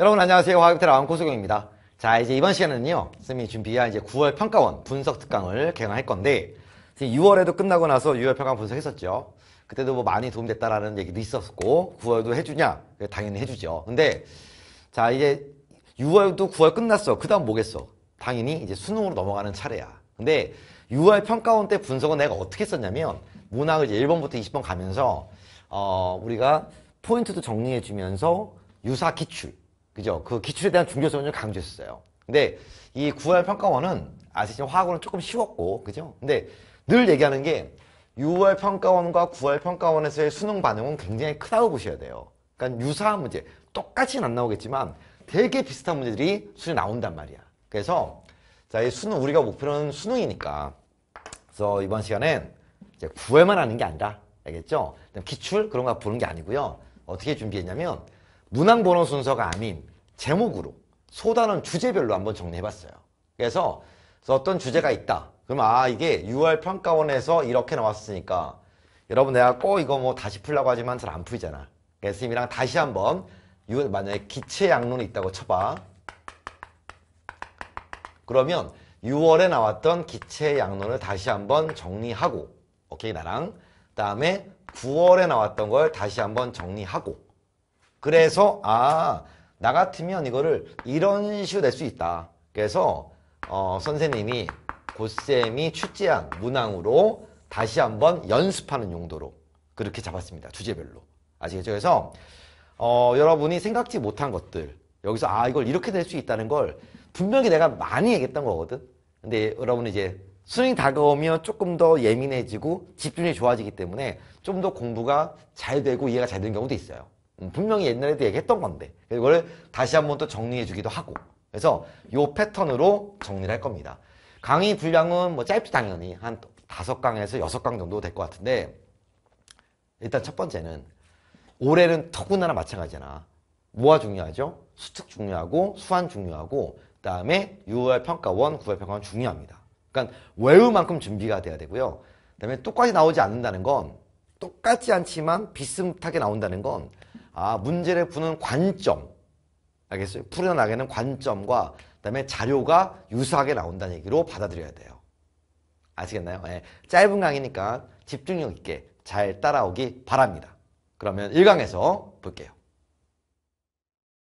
여러분 안녕하세요. 화학테라 왕고수경입니다자 이제 이번 시간은요. 선생님이 준비한 이제 9월 평가원 분석 특강을 개강할 건데 6월에도 끝나고 나서 6월 평가원 분석했었죠. 그때도 뭐 많이 도움됐다라는 얘기도 있었고 9월도 해주냐? 당연히 해주죠. 근데 자 이제 6월도 9월 끝났어. 그 다음 뭐겠어? 당연히 이제 수능으로 넘어가는 차례야. 근데 6월 평가원 때 분석은 내가 어떻게 했었냐면문학을 이제 1번부터 20번 가면서 어 우리가 포인트도 정리해주면서 유사 기출 그죠? 그 기출에 대한 중요성을 강조했어요. 근데 이 9월 평가원은 아시죠? 화학원은 조금 쉬웠고, 그죠? 근데 늘 얘기하는 게 6월 평가원과 9월 평가원에서의 수능 반응은 굉장히 크다고 보셔야 돼요. 그러니까 유사한 문제, 똑같이는 안 나오겠지만 되게 비슷한 문제들이 수능 나온단 말이야. 그래서 자, 이 수능 우리가 목표는 수능이니까. 그래서 이번 시간엔 이제 9월만 하는 게 아니라 알겠죠? 기출 그런 거 보는 게 아니고요. 어떻게 준비했냐면 문항 번호 순서가 아닌 제목으로 소단원 주제별로 한번 정리해봤어요. 그래서 어떤 주제가 있다. 그럼아 이게 6월 평가원에서 이렇게 나왔으니까 여러분 내가 꼭 이거 뭐 다시 풀라고 하지만 잘 안 풀잖아. 그래 님이랑 다시 한번 만약에 기체 양론이 있다고 쳐봐. 그러면 6월에 나왔던 기체 양론을 다시 한번 정리하고 오케이 나랑 그 다음에 9월에 나왔던 걸 다시 한번 정리하고 그래서 아 나 같으면 이거를 이런 식으로 낼 수 있다. 그래서 어, 선생님이 고쌤이 출제한 문항으로 다시 한번 연습하는 용도로 그렇게 잡았습니다. 주제별로. 아시겠죠? 그래서 어, 여러분이 생각지 못한 것들 여기서 아 이걸 이렇게 낼 수 있다는 걸 분명히 내가 많이 얘기했던 거거든. 근데 여러분이 이제 수능이 다가오면 조금 더 예민해지고 집중이 좋아지기 때문에 좀 더 공부가 잘 되고 이해가 잘 되는 경우도 있어요. 음, 분명히 옛날에도 얘기했던 건데 이거를 다시 한 번 또 정리해 주기도 하고 그래서 요 패턴으로 정리를 할 겁니다. 강의 분량은 뭐 짧지 당연히 한5 강에서 6강 정도 될 것 같은데 일단 첫 번째는 올해는 더구나나 마찬가지잖아. 뭐가 중요하죠? 수특 중요하고 수환 중요하고 그다음에 6월 평가원, 9월 평가원 중요합니다. 그러니까 외울 만큼 준비가 돼야 되고요. 그다음에 똑같이 나오지 않는다는 건 똑같지 않지만 비슷하게 나온다는 건 아, 문제를 푸는 관점. 알겠어요? 풀어나가는 관점과 그다음에 자료가 유사하게 나온다는 얘기로 받아들여야 돼요. 아시겠나요? 네. 짧은 강의니까 집중력 있게 잘 따라오기 바랍니다. 그러면 1강에서 볼게요.